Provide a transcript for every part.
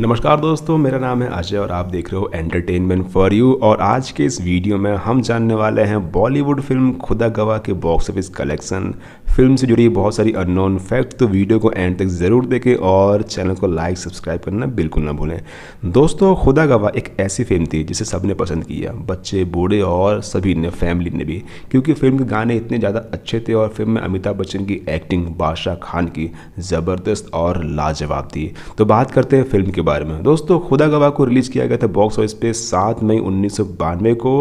नमस्कार दोस्तों मेरा नाम है अजय और आप देख रहे हो एंटरटेनमेंट फॉर यू और आज के इस वीडियो में हम जानने वाले हैं बॉलीवुड फिल्म खुदा गवाह के बॉक्स ऑफिस कलेक्शन फिल्म से जुड़ी बहुत सारी अननोन फैक्ट तो वीडियो को एंड तक ज़रूर देखें और चैनल को लाइक सब्सक्राइब करना बिल्कुल ना भूलें दोस्तों खुदा गवाह एक ऐसी फिल्म थी जिसे सबने पसंद किया बच्चे बूढ़े और सभी ने फैमिली ने भी क्योंकि फिल्म के गाने इतने ज़्यादा अच्छे थे और फिल्म में अमिताभ बच्चन की एक्टिंग बादशाह खान की ज़बरदस्त और लाजवाब थी तो बात करते हैं फिल्म के बारे में दोस्तों खुदा गवाह को रिलीज़ किया गया था बॉक्स ऑफिस पे सात मई उन्नीस को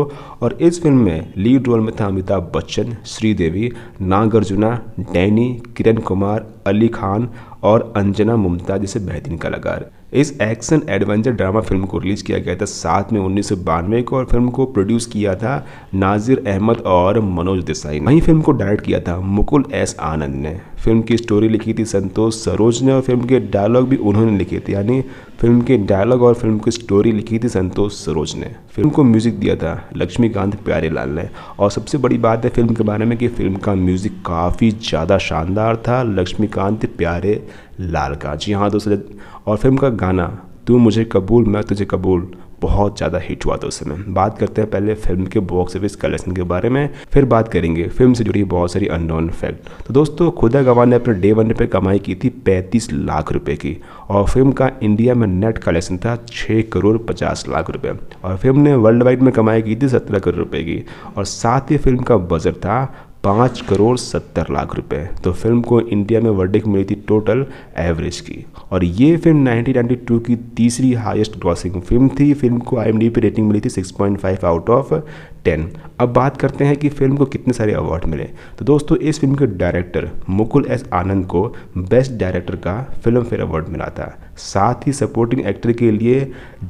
और इस फिल्म में लीड रोल में था अमिताभ बच्चन श्रीदेवी नागार्जुना डैनी किरण कुमार अली खान और अंजना मुमताज जैसे बेहतरीन कलाकार इस एक्शन एडवेंचर ड्रामा फिल्म को रिलीज़ किया गया था साथ में उन्नीस को और फिल्म को प्रोड्यूस किया था नाजिर अहमद और मनोज देसाई ने वहीं फिल्म को डायरेक्ट किया था मुकुल एस आनंद ने फिल्म की स्टोरी लिखी थी संतोष सरोज ने और फिल्म के डायलॉग भी उन्होंने लिखे थे यानी फिल्म के डायलॉग और फिल्म की स्टोरी लिखी थी संतोष सरोज ने फिल्म को म्यूजिक दिया था लक्ष्मीकांत प्यारेलाल ने और सबसे बड़ी बात है फिल्म के बारे में कि फिल्म का म्यूजिक काफ़ी ज़्यादा शानदार था लक्ष्मीकांत प्यारे लाल का जी हाँ दोस्तों और फिल्म का गाना तू मुझे कबूल मैं तुझे कबूल बहुत ज़्यादा हिट हुआ था उस समय बात करते हैं पहले फिल्म के बॉक्स ऑफिस कलेक्शन के बारे में फिर बात करेंगे फिल्म से जुड़ी बहुत सारी अननोन फैक्ट तो दोस्तों खुदा गवान ने अपने डे वन पे कमाई की थी 35 लाख रुपए की और फिल्म का इंडिया में नेट कलेक्शन था 6 करोड़ 50 लाख रुपए और फिल्म ने वर्ल्ड वाइड में कमाई की थी सत्रह करोड़ रुपये की और साथ ही फिल्म का बजट था पाँच करोड़ सत्तर लाख रुपए तो फिल्म को इंडिया में वर्डिक मिली थी टोटल एवरेज की और ये फिल्म 1992 की तीसरी हाईएस्ट ग्रॉसिंग फिल्म थी फिल्म को आई पे रेटिंग मिली थी 6.5 आउट ऑफ टेन अब बात करते हैं कि फिल्म को कितने सारे अवार्ड मिले तो दोस्तों इस फिल्म के डायरेक्टर मुकुल एस आनंद को बेस्ट डायरेक्टर का फिल्म फेयर अवार्ड मिला था साथ ही सपोर्टिंग एक्टर के लिए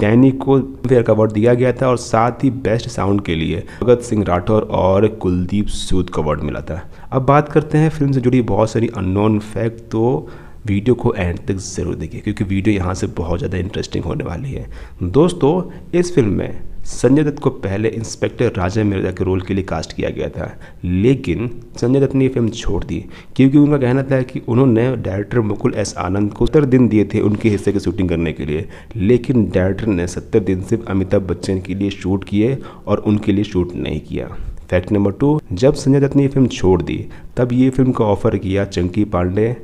डैनी को फेयर का अवार्ड दिया गया था और साथ ही बेस्ट साउंड के लिए भगत सिंह राठौर और कुलदीप सूद को अवार्ड मिला था अब बात करते हैं फिल्म से जुड़ी बहुत सारी अननोन फैक्ट तो वीडियो को एंड तक ज़रूर देखिए क्योंकि वीडियो यहाँ से बहुत ज़्यादा इंटरेस्टिंग होने वाली है दोस्तों इस फिल्म में संजय दत्त को पहले इंस्पेक्टर राजा मिर्जा के रोल के लिए कास्ट किया गया था लेकिन संजय दत्त ने ये फिल्म छोड़ दी क्योंकि उनका कहना था कि उन्होंने डायरेक्टर मुकुल एस आनंद को सत्तर दिन दिए थे उनके हिस्से की शूटिंग करने के लिए लेकिन डायरेक्टर ने सत्तर दिन सिर्फ अमिताभ बच्चन के लिए शूट किए और उनके लिए शूट नहीं किया फैक्ट नंबर टू जब संजय दत्त ने ये फिल्म छोड़ दी तब ये फिल्म का ऑफर किया चंकी पांडे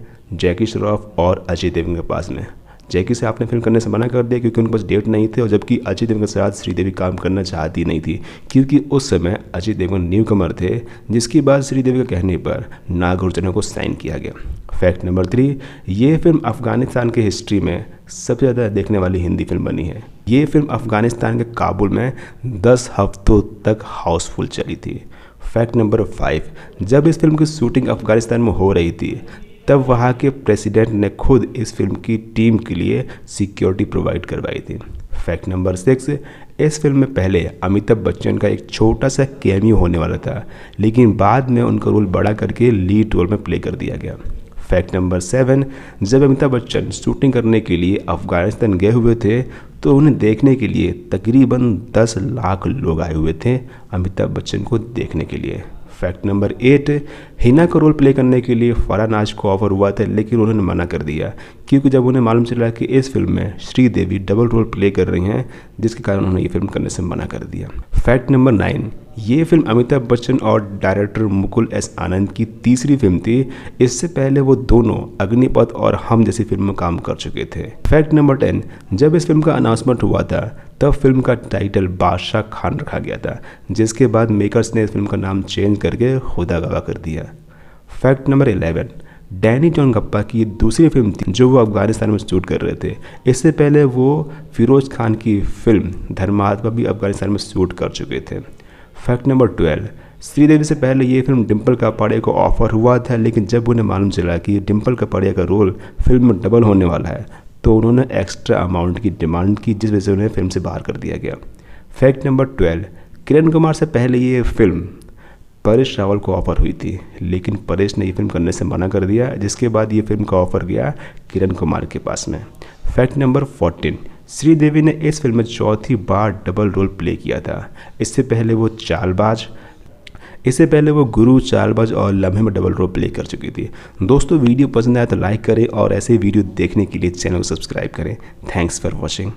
जैकी श्रॉफ और अजय देवगन के पास में जैकी से आपने फिल्म करने से मना कर दिया क्योंकि उनके पास डेट नहीं थे और जबकि अजय देवगन के साथ श्रीदेवी काम करना चाहती नहीं थी क्योंकि उस समय अजय देवगन न्यू कमर थे जिसके बाद श्रीदेवी के कहने पर नागार्जुन को साइन किया गया फैक्ट नंबर थ्री ये फिल्म अफगानिस्तान के हिस्ट्री में सबसे ज़्यादा देखने वाली हिंदी फिल्म बनी है ये फिल्म अफगानिस्तान के काबुल में दस हफ्तों तक हाउसफुल चली थी फैक्ट नंबर फाइव जब इस फिल्म की शूटिंग अफगानिस्तान में हो रही थी तब वहाँ के प्रेसिडेंट ने खुद इस फिल्म की टीम के लिए सिक्योरिटी प्रोवाइड करवाई थी फैक्ट नंबर सिक्स इस फिल्म में पहले अमिताभ बच्चन का एक छोटा सा कैमियो होने वाला था लेकिन बाद में उनका रोल बड़ा करके लीड रोल में प्ले कर दिया गया फैक्ट नंबर सेवन जब अमिताभ बच्चन शूटिंग करने के लिए अफगानिस्तान गए हुए थे तो उन्हें देखने के लिए तकरीबन दस लाख लोग आए हुए थे अमिताभ बच्चन को देखने के लिए फैक्ट नंबर एट हिना का रोल प्ले करने के लिए फरा नाज को ऑफर हुआ था लेकिन उन्होंने मना कर दिया क्योंकि जब उन्हें मालूम चला कि इस फिल्म में श्रीदेवी डबल रोल प्ले कर रही हैं जिसके कारण उन्होंने ये फिल्म करने से मना कर दिया फैक्ट नंबर नाइन ये फिल्म अमिताभ बच्चन और डायरेक्टर मुकुल एस आनंद की तीसरी फिल्म थी इससे पहले वो दोनों अग्निपथ और हम जैसी फिल्म में काम कर चुके थे फैक्ट नंबर टेन जब इस फिल्म का अनाउंसमेंट हुआ था तब फिल्म का टाइटल बादशाह खान रखा गया था जिसके बाद मेकर्स ने इस फिल्म का नाम चेंज करके खुदा गवा कर दिया fact number eleven Danny Denzongpa की दूसरी फिल्म थी जो वो अफगानिस्तान में शूट कर रहे थे इससे पहले वो फिरोज खान की फिल्म धर्मात्मा भी अफगानिस्तान में शूट कर चुके थे फैक्ट नंबर ट्वेल्व श्रीदेवी से पहले ये फिल्म डिम्पल कपाड़िया को ऑफर हुआ था लेकिन जब उन्हें मालूम चला कि डिम्पल कपाड़िया का रोल फिल्म में डबल होने वाला है तो उन्होंने एक्स्ट्रा अमाउंट की डिमांड की जिस वजह से उन्हें फिल्म से बाहर कर दिया गया fact number twelve Kiran Kumar से पहले ये फिल्म परेश रावल को ऑफ़र हुई थी लेकिन परेश ने ये फिल्म करने से मना कर दिया जिसके बाद ये फिल्म का ऑफ़र गया किरण कुमार के पास में फैक्ट नंबर फोर्टीन श्रीदेवी ने इस फिल्म में चौथी बार डबल रोल प्ले किया था इससे पहले वो चालबाज इससे पहले वो गुरु चालबाज और लम्हे में डबल रोल प्ले कर चुकी थी दोस्तों वीडियो पसंद आया तो लाइक करें और ऐसे वीडियो देखने के लिए चैनल को सब्सक्राइब करें थैंक्स फॉर वॉचिंग